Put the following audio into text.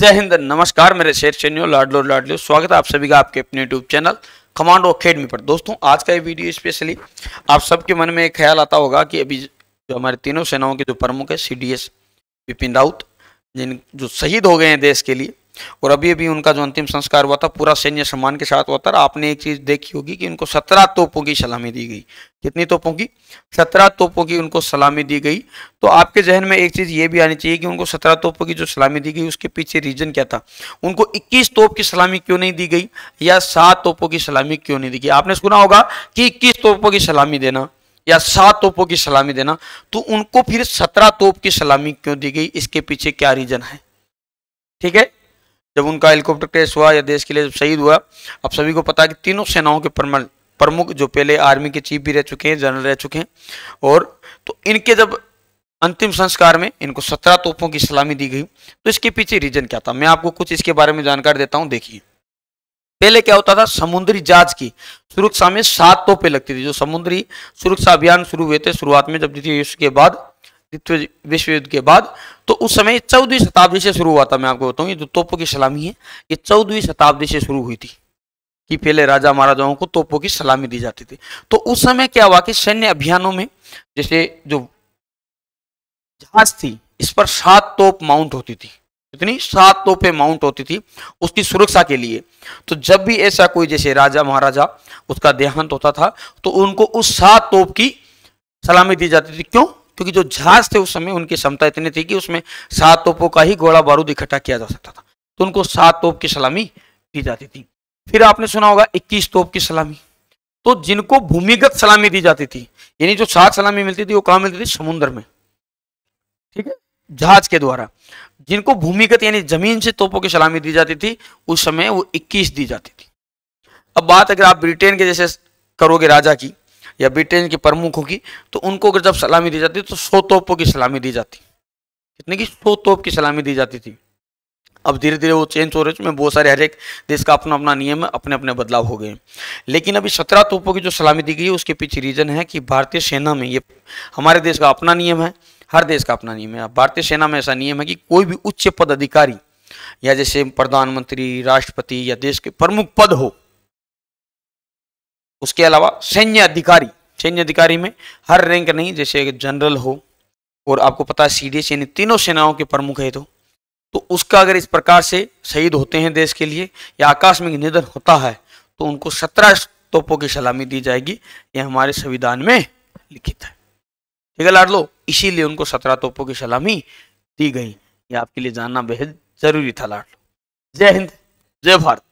जय हिंद नमस्कार मेरे शेर चैन्यो लाडलो लाडलो स्वागत है आप सभी का आपके अपने यूट्यूब चैनल कमांडो अकेडमी पर दोस्तों आज का ये वीडियो स्पेशली आप सबके मन में एक ख्याल आता होगा कि अभी जो हमारे तीनों सेनाओं के जो प्रमुख है C D S Bipin Rawat जिन जो शहीद हो गए हैं देश के लिए और अभी अभी उनका जो अंतिम संस्कार हुआ था पूरा सैन्य सम्मान के साथ हुआ था आपने एक चीज देखी होगी कि उनको सत्रह तोपों की सलामी दी गई कितनी तोपों की सत्रह तोपों की उनको सलामी दी गई तो आपके जहन में एक चीज ये भी आनी चाहिए कि उनको सत्रह तोपों की जो सलामी दी गई उसके पीछे रीजन क्या था उनको इक्कीस तोप की सलामी क्यों नहीं दी गई या सात तोपों की सलामी क्यों नहीं दी गई आपने सुना होगा कि इक्कीस तोपों की सलामी देना या सात तोपों की सलामी देना तो उनको फिर सत्रह तोप की सलामी क्यों दी गई इसके पीछे क्या रीजन है ठीक है जब उनका हेलीकॉप्टर क्रैश हुआ या देश के लिए शहीद हुआ आप सभी को पता है कि तीनों सेनाओं के प्रमुख जो पहले आर्मी के चीफ भी रह चुके हैं जनरल रह चुके हैं और तो इनके जब अंतिम संस्कार में इनको सत्रह तोपों की सलामी दी गई तो इसके पीछे रीजन क्या था मैं आपको कुछ इसके बारे में जानकारी देता हूँ देखिए पहले क्या होता था समुद्री जहाज की सुरक्षा में सात तोपे लगती थी जो समुद्री सुरक्षा अभियान शुरू हुए थे शुरुआत में जब द्वितीय के बाद द्वितीय विश्व युद्ध के बाद तो उस समय चौदहवीं शताब्दी से शुरू हुआ था मैं आपको बताऊँ ये जो तोपों की सलामी है ये चौदहवीं शताब्दी से शुरू हुई थी कि पहले राजा महाराजाओं को तोपों की सलामी दी जाती थी तो उस समय क्या हुआ कि सैन्य अभियानों में जैसे जो जहाज थी इस पर सात तोप माउंट होती थी इतनी सात तोपें माउंट होती थी उसकी सुरक्षा के लिए तो जब भी ऐसा कोई जैसे राजा महाराजा उसका देहांत होता था तो उनको उस सात तोप की सलामी दी जाती थी क्यों क्योंकि जो जहाज थे उस समय उनकी क्षमता इतनी थी कि उसमें सात तोपों का ही घोड़ा बारूद इकट्ठा किया जा सकता था तो उनको सात तोप की सलामी दी जाती थी फिर आपने सुना होगा इक्कीस तोप की सलामी तो जिनको भूमिगत सलामी दी जाती थी यानी जो सात सलामी मिलती थी वो कहाँ मिलती थी समुद्र में ठीक है जहाज के द्वारा जिनको भूमिगत यानी जमीन से तोपों की सलामी दी जाती थी उस समय वो इक्कीस दी जाती थी अब बात अगर आप ब्रिटेन के जैसे करोगे राजा की या ब्रिटेन के प्रमुखों की तो उनको अगर जब सलामी दी जाती तो सौ तोपों की सलामी दी जाती कितने की सौ तोप की सलामी दी जाती थी अब धीरे धीरे वो चेंज हो रहे हैं उसमें बहुत सारे हर एक देश का अपना अपना नियम है अपने अपने बदलाव हो गए लेकिन अभी सत्रह तोपों की जो सलामी दी गई उसके पीछे रीज़न है कि भारतीय सेना में ये हमारे देश का अपना नियम है हर देश का अपना नियम है भारतीय सेना में ऐसा नियम है कि कोई भी उच्च पद अधिकारी या जैसे प्रधानमंत्री राष्ट्रपति या देश के प्रमुख पद हो उसके अलावा सैन्य अधिकारी सैन्य अधिकारी में हर रैंक नहीं जैसे जनरल हो और आपको पता है सी डी एस यानी तीनों सेनाओं के प्रमुख है तो तो उसका अगर इस प्रकार से शहीद होते हैं देश के लिए या आकस्मिक निधन होता है तो उनको सत्रह तोपों की सलामी दी जाएगी यह हमारे संविधान में लिखित है ठीक है लाड लो इसीलिए उनको सत्रह तोपों की सलामी दी गई ये आपके लिए जानना बेहद जरूरी था लाड जय हिंद जय भारत